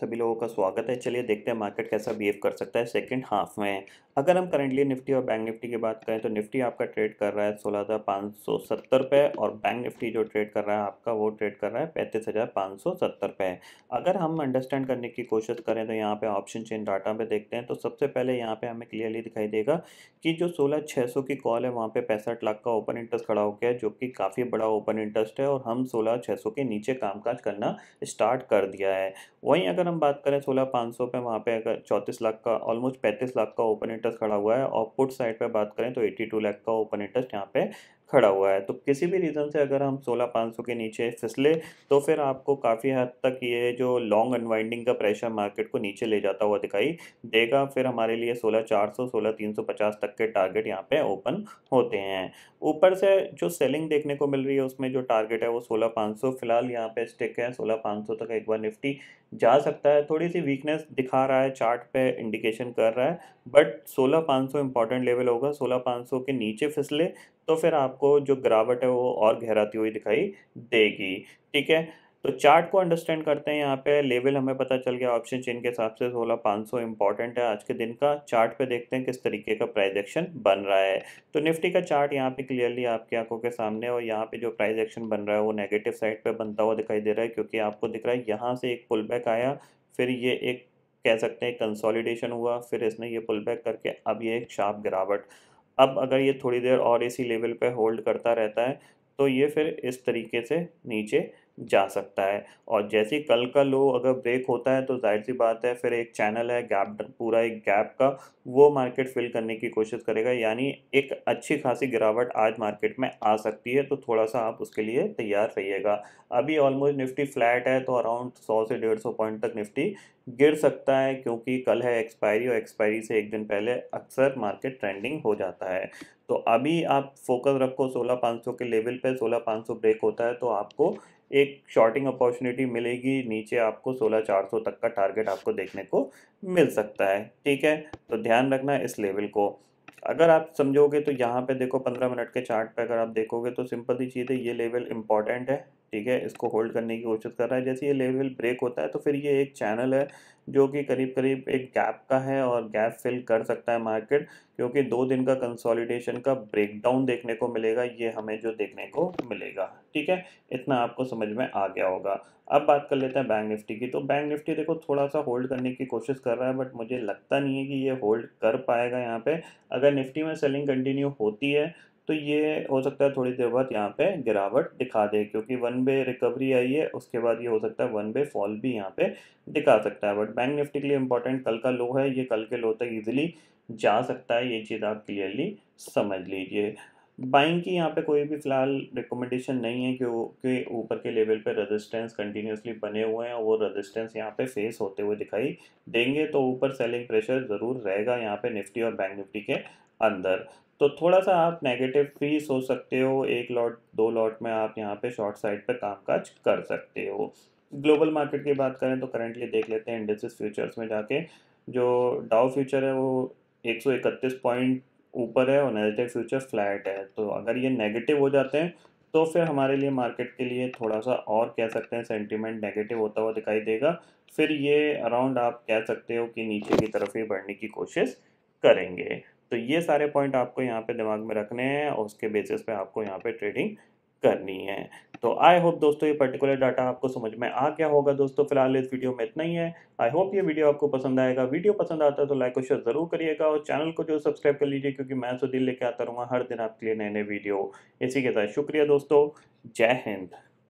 सभी लोगों का स्वागत है चलिए देखते हैं मार्केट कैसा बिहेव कर सकता है सेकंड हाफ में अगर हम करंटली निफ्टी और बैंक निफ्टी की बात करें तो निफ्टी आपका ट्रेड कर रहा है सोलह हज़ार पाँच सौ सत्तर पे और बैंक निफ्टी जो ट्रेड कर रहा है आपका वो ट्रेड कर रहा है पैंतीस हज़ार पाँच सौ सत्तर पे अगर हम अंडरस्टैंड करने की कोशिश करें तो यहाँ पे ऑप्शन चेन डाटा पे देखते हैं तो सबसे पहले यहाँ पे हमें क्लियरली दिखाई देगा कि जो सोलह छः सौ की कॉल है वहाँ पे पैंसठ लाख का ओपन इंटरेस्ट खड़ा हो गया जो कि काफ़ी बड़ा ओपन इंटरेस्ट है और हम सोलह छः सौ के नीचे कामकाज करना स्टार्ट कर दिया है वहीं अगर हम बात करें सोलह पाँच सौ पे वहाँ पे अगर चौंतीस लाख का ऑलमोस्ट पैंतीस लाख का ओपन इंटरेस्ट खड़ा हुआ है और पुट साइड पे बात करें तो एट्टी टू लाख का ओपन इंटरेस्ट यहाँ पे खड़ा हुआ है तो किसी भी रीज़न से अगर हम सोलह पाँच सौ के नीचे फिसले तो फिर आपको काफ़ी हद तक ये जो लॉन्ग अनवाइंडिंग का प्रेशर मार्केट को नीचे ले जाता हुआ दिखाई देगा फिर हमारे लिए सोलह चार सौ सोलह तीन सौ पचास तक के टारगेट यहाँ पे ओपन होते हैं ऊपर से जो सेलिंग देखने को मिल रही है उसमें जो टारगेट है वो सोलह पाँच सौ फिलहाल यहाँ पे स्टिक है सोलह पाँच सौ तक एक बार निफ्टी जा सकता है थोड़ी सी वीकनेस दिखा रहा है चार्ट पे इंडिकेशन कर रहा है बट सोलह पाँच सौ इंपॉर्टेंट लेवल होगा सोलह पाँच सौ के नीचे फिसले तो फिर आपको जो गिरावट है वो और गहराती हुई दिखाई देगी ठीक है तो चार्ट को अंडरस्टैंड करते हैं यहाँ पे लेवल हमें पता चल गया ऑप्शन चेन के हिसाब से सोलह पाँच सौ इंपॉर्टेंट है आज के दिन का चार्ट पे देखते हैं किस तरीके का प्राइस एक्शन बन रहा है तो निफ्टी का चार्ट यहाँ पे क्लियरली आपकी आंखों के सामने और यहाँ पे जो प्राइस एक्शन बन रहा है वो नेगेटिव साइड पर बनता हुआ दिखाई दे रहा है क्योंकि आपको दिख रहा है यहाँ से एक पुल बैक आया फिर ये एक कह सकते हैं कंसोलिडेशन हुआ फिर इसने ये पुल बैक करके अब ये एक शार्प गिरावट अब अगर ये थोड़ी देर और इसी लेवल पे होल्ड करता रहता है तो ये फिर इस तरीके से नीचे जा सकता है और जैसे कल का लो अगर ब्रेक होता है तो जाहिर सी बात है फिर एक चैनल है गैप पूरा एक गैप का वो मार्केट फिल करने की कोशिश करेगा यानी एक अच्छी खासी गिरावट आज मार्केट में आ सकती है तो थोड़ा सा आप उसके लिए तैयार रहिएगा अभी ऑलमोस्ट निफ्टी फ्लैट है तो अराउंड सौ से डेढ़ सौ पॉइंट तक निफ्टी गिर सकता है क्योंकि कल है एक्सपायरी और एक्सपायरी से एक दिन पहले अक्सर मार्केट ट्रेंडिंग हो जाता है तो अभी आप फोकस रखो सोलह पाँच सौ के लेवल पे सोलह पाँच सौ ब्रेक होता है तो आपको एक शॉर्टिंग अपॉर्चुनिटी मिलेगी नीचे आपको सोलह चार सौ तक का टारगेट आपको देखने को मिल सकता है ठीक है तो ध्यान रखना इस लेवल को अगर आप समझोगे तो यहाँ पे देखो पंद्रह मिनट के चार्ट पे अगर आप देखोगे तो सिंपल सी चीज़ है ये लेवल इंपॉर्टेंट है ठीक है इसको होल्ड करने की कोशिश कर रहा है जैसे ये लेवल ब्रेक होता है तो फिर ये एक चैनल है जो कि करीब करीब एक गैप का है और गैप फिल कर सकता है मार्केट क्योंकि दो दिन का कंसोलिडेशन का ब्रेकडाउन देखने को मिलेगा ये हमें जो देखने को मिलेगा ठीक है इतना आपको समझ में आ गया होगा अब बात कर लेते हैं बैंक निफ्टी की तो बैंक निफ्टी देखो थोड़ा सा होल्ड करने की कोशिश कर रहा है बट मुझे लगता नहीं है कि ये होल्ड कर पाएगा यहाँ पे अगर निफ्टी में सेलिंग कंटिन्यू होती है तो ये हो सकता है थोड़ी देर बाद यहाँ पे गिरावट दिखा दे क्योंकि वन बे रिकवरी आई है उसके बाद ये हो सकता है वन बे फॉल भी यहाँ पे दिखा सकता है बट बैंक निफ्टी के लिए इंपॉर्टेंट कल का लो है ये कल के लो तक ईजिली जा सकता है ये चीज़ आप क्लियरली समझ लीजिए बाइंग की यहाँ पे कोई भी फिलहाल रिकमेंडेशन नहीं है क्योंकि ऊपर के लेवल पे रेजिस्टेंस कंटिन्यूसली बने हुए हैं और वो रेजिस्टेंस यहाँ पे फेस होते हुए दिखाई देंगे तो ऊपर सेलिंग प्रेशर ज़रूर रहेगा यहाँ पे निफ्टी और बैंक निफ्टी के अंदर तो थोड़ा सा आप नेगेटिव भी सोच सकते हो एक लॉट दो लॉट में आप यहाँ पे शॉर्ट साइड पे कामकाज कर सकते हो ग्लोबल मार्केट की बात करें तो करेंटली देख लेते हैं इंडेक्सिस फ्यूचर्स में जाके जो डाउ फ्यूचर है वो 131 पॉइंट ऊपर है और नेगेटिव फ्यूचर फ्लैट है तो अगर ये नेगेटिव हो जाते हैं तो फिर हमारे लिए मार्केट के लिए थोड़ा सा और कह सकते हैं सेंटीमेंट नेगेटिव होता हुआ दिखाई देगा फिर ये अराउंड आप कह सकते हो कि नीचे की तरफ ही बढ़ने की कोशिश करेंगे तो ये सारे पॉइंट आपको यहाँ पे दिमाग में रखने हैं और उसके बेसिस पे आपको यहाँ पे ट्रेडिंग करनी है तो आई होप दोस्तों ये पर्टिकुलर डाटा आपको समझ में आ क्या होगा दोस्तों फिलहाल इस वीडियो में इतना ही है आई होप ये वीडियो आपको पसंद आएगा वीडियो पसंद आता है तो लाइक और शेयर जरूर करिएगा और चैनल को जो सब्सक्राइब कर लीजिए क्योंकि मैं तो दिल लेके आता रहूँगा हर दिन आपके लिए नए नए वीडियो इसी के साथ शुक्रिया दोस्तों जय हिंद